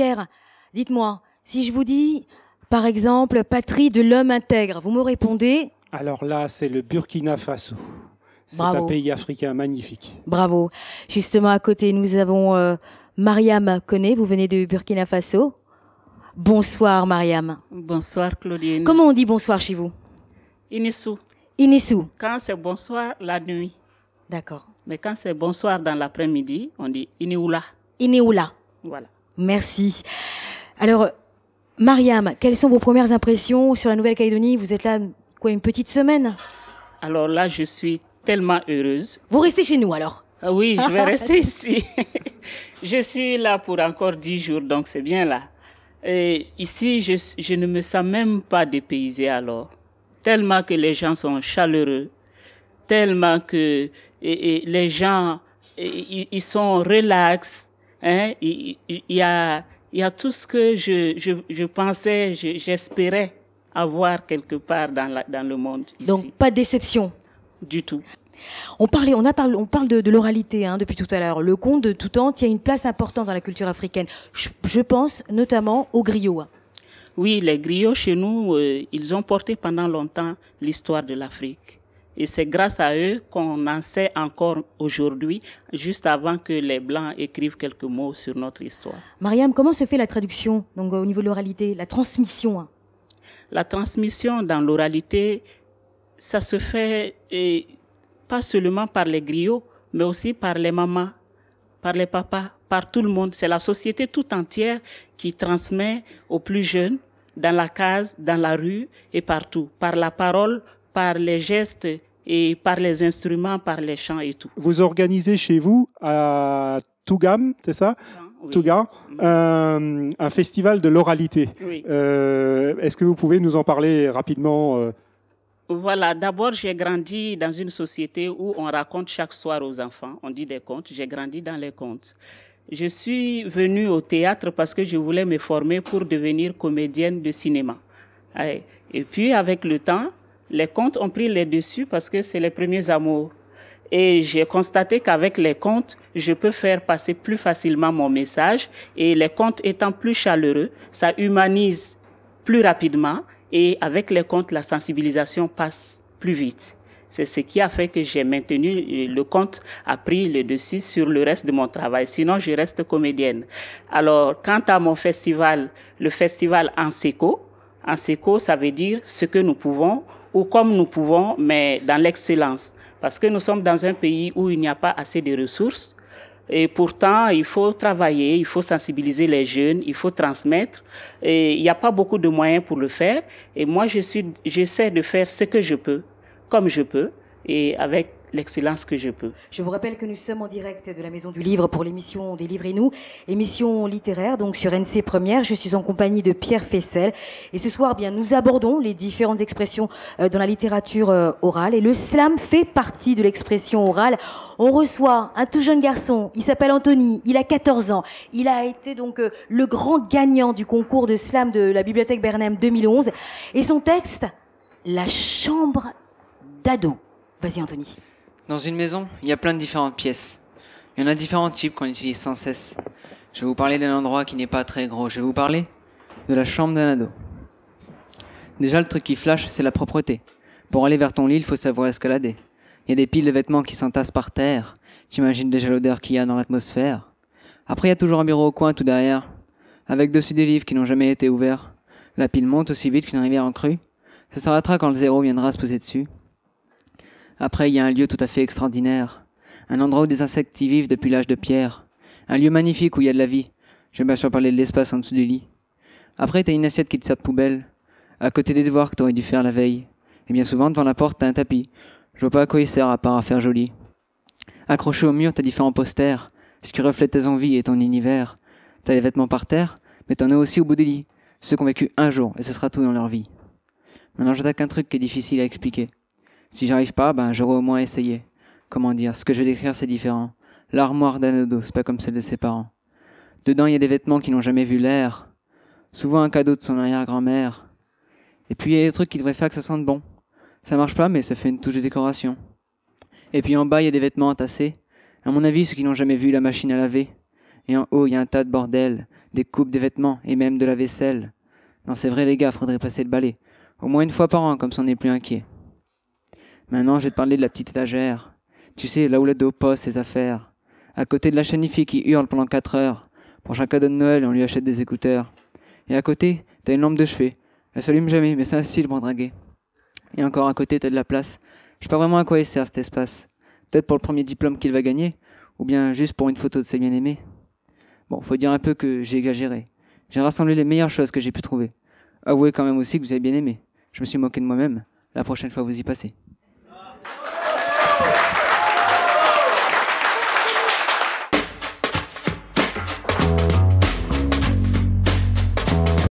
Pierre, dites-moi, si je vous dis, par exemple, patrie de l'homme intègre, vous me répondez Alors là, c'est le Burkina Faso. C'est un pays africain magnifique. Bravo. Justement, à côté, nous avons euh, Mariam Koné. Vous venez de Burkina Faso. Bonsoir, Mariam. Bonsoir, Claudine. Comment on dit bonsoir chez vous Inissou. Inissou. Quand c'est bonsoir, la nuit. D'accord. Mais quand c'est bonsoir dans l'après-midi, on dit Inéoula. Inéoula. Voilà. Merci. Alors, Mariam, quelles sont vos premières impressions sur la Nouvelle-Calédonie Vous êtes là, quoi, une petite semaine Alors là, je suis tellement heureuse. Vous restez chez nous alors ah Oui, je vais rester ici. je suis là pour encore dix jours, donc c'est bien là. ici, je, ne me sens même pas dépaysée alors. Tellement que les gens sont chaleureux, tellement que les gens, ils sont relaxés. Hein, il, y a, tout ce que je, pensais, j'espérais avoir quelque part dans, dans le monde. Donc, pas de déception Du tout. On, parlait, on, a on parle de, l'oralité hein, depuis tout à l'heure. Le conte de tout temps tient une place importante dans la culture africaine. Je, pense notamment aux griots. Oui, les griots chez nous, euh, ils ont porté pendant longtemps l'histoire de l'Afrique. Et c'est grâce à eux qu'on en sait encore aujourd'hui, juste avant que les Blancs écrivent quelques mots sur notre histoire. Mariam, comment se fait la traduction donc, au niveau de l'oralité, la transmission hein? La transmission dans l'oralité, ça se fait pas seulement par les griots, mais aussi par les mamans, par les papas, par tout le monde. C'est la société tout entière qui transmet aux plus jeunes, dans la case, dans la rue et partout, par la parole, par les gestes et par les instruments, par les chants et tout. Vous organisez chez vous à Tougam, c'est ça Tougam, Touga, mm. un, festival de l'oralité. Euh, est-ce que vous pouvez nous en parler rapidement euh? voilà, d'abord, j'ai grandi dans une société où on raconte chaque soir aux enfants, on dit des contes, j'ai grandi dans les contes. Je suis venue au théâtre parce que je voulais me former pour devenir comédienne de cinéma. Et puis, avec le temps, les contes ont pris les dessus parce que c'est les premiers amours. Et j'ai constaté qu'avec les comptes, je peux faire passer plus facilement mon message. Et les comptes étant plus chaleureux, ça humanise plus rapidement. Et avec les comptes, la sensibilisation passe plus vite. C'est ce qui a fait que j'ai maintenu euh, le compte, a pris le dessus sur le reste de mon travail. Sinon, je reste comédienne. Alors, quant à mon festival, le festival en séco, en ça veut dire ce que nous pouvons, ou comme nous pouvons, mais dans l'excellence. Parce que nous sommes dans un pays où il n'y a pas assez de ressources. Et pourtant, il faut travailler, il faut sensibiliser les jeunes, il faut transmettre. Et il n'y a pas beaucoup de moyens pour le faire. Et moi, je suis, j'essaie de faire ce que je peux, comme je peux, et avec l'excellence que je peux. Je vous rappelle que nous sommes en direct de la Maison du Livre pour l'émission des livres et nous, émission littéraire donc sur NC Première. Je suis en compagnie de Pierre Fessel et ce soir bien nous abordons les différentes expressions euh, dans la littérature euh, orale et le slam fait partie de l'expression orale. On reçoit un tout jeune garçon, il s'appelle Anthony, il a 14 ans. Il a été donc euh, le grand gagnant du concours de slam de la bibliothèque Bernheim 2011 et son texte La chambre d'ado. Vas-y Anthony. Dans une maison, il y a plein de différentes pièces. Il y en a différents types qu'on utilise sans cesse. Je vais vous parler d'un endroit qui n'est pas très gros. Je vais vous parler de la chambre d'un ado. Déjà, le truc qui flash, c'est la propreté. Pour aller vers ton lit, il faut savoir escalader. Il y a des piles de vêtements qui s'entassent par terre. T'imagines déjà l'odeur qu'il y a dans l'atmosphère. Après, il y a toujours un bureau au coin tout derrière, avec dessus des livres qui n'ont jamais été ouverts. La pile monte aussi vite qu'une rivière en crue. Ça s'arrêtera quand le zéro viendra se poser dessus. Après, il y a un lieu tout à fait extraordinaire. Un endroit où des insectes y vivent depuis l'âge de pierre. Un lieu magnifique où il y a de la vie. Je vais bien sûr parler de l'espace en dessous du lit. Après, t'as une assiette qui te sert de poubelle. À côté des devoirs que t'aurais dû faire la veille. Et bien souvent, devant la porte, t'as un tapis. Je vois pas à quoi il sert à part à faire joli. Accroché au mur, t'as différents posters. Ce qui reflète tes envies et ton univers. T'as les vêtements par terre, mais t'en as aussi au bout du lit. Ceux qui ont vécu un jour, et ce sera tout dans leur vie. Maintenant, j'attaque un truc qui est difficile à expliquer. Si j'arrive pas, ben j'aurais au moins essayé. Comment dire Ce que je vais décrire, c'est différent. L'armoire d'Anodo, c'est pas comme celle de ses parents. Dedans, il y a des vêtements qui n'ont jamais vu l'air. Souvent un cadeau de son arrière-grand-mère. Et puis il y a des trucs qui devraient faire que ça sente bon. Ça marche pas, mais ça fait une touche de décoration. Et puis en bas, il y a des vêtements entassés. À mon avis, ceux qui n'ont jamais vu la machine à laver. Et en haut, il y a un tas de bordel, des coupes des vêtements et même de la vaisselle. Non, c'est vrai, les gars, faudrait passer le balai. Au moins une fois par an, comme ça on n'est plus inquiet. Maintenant, je vais te parler de la petite étagère. Tu sais, là où de haut poste, ses affaires. À côté de la IFI qui hurle pendant 4 heures. Pour chaque cadeau de Noël, on lui achète des écouteurs. Et à côté, t'as une lampe de chevet. Elle s'allume jamais, mais c'est un style pour draguer. Et encore à côté, t'as de la place. Je sais pas vraiment à quoi il sert cet espace. Peut-être pour le premier diplôme qu'il va gagner, ou bien juste pour une photo de ses bien-aimés. Bon, faut dire un peu que j'ai exagéré. J'ai rassemblé les meilleures choses que j'ai pu trouver. Avouez quand même aussi que vous avez bien aimé. Je me suis moqué de moi-même. La prochaine fois, vous y passez.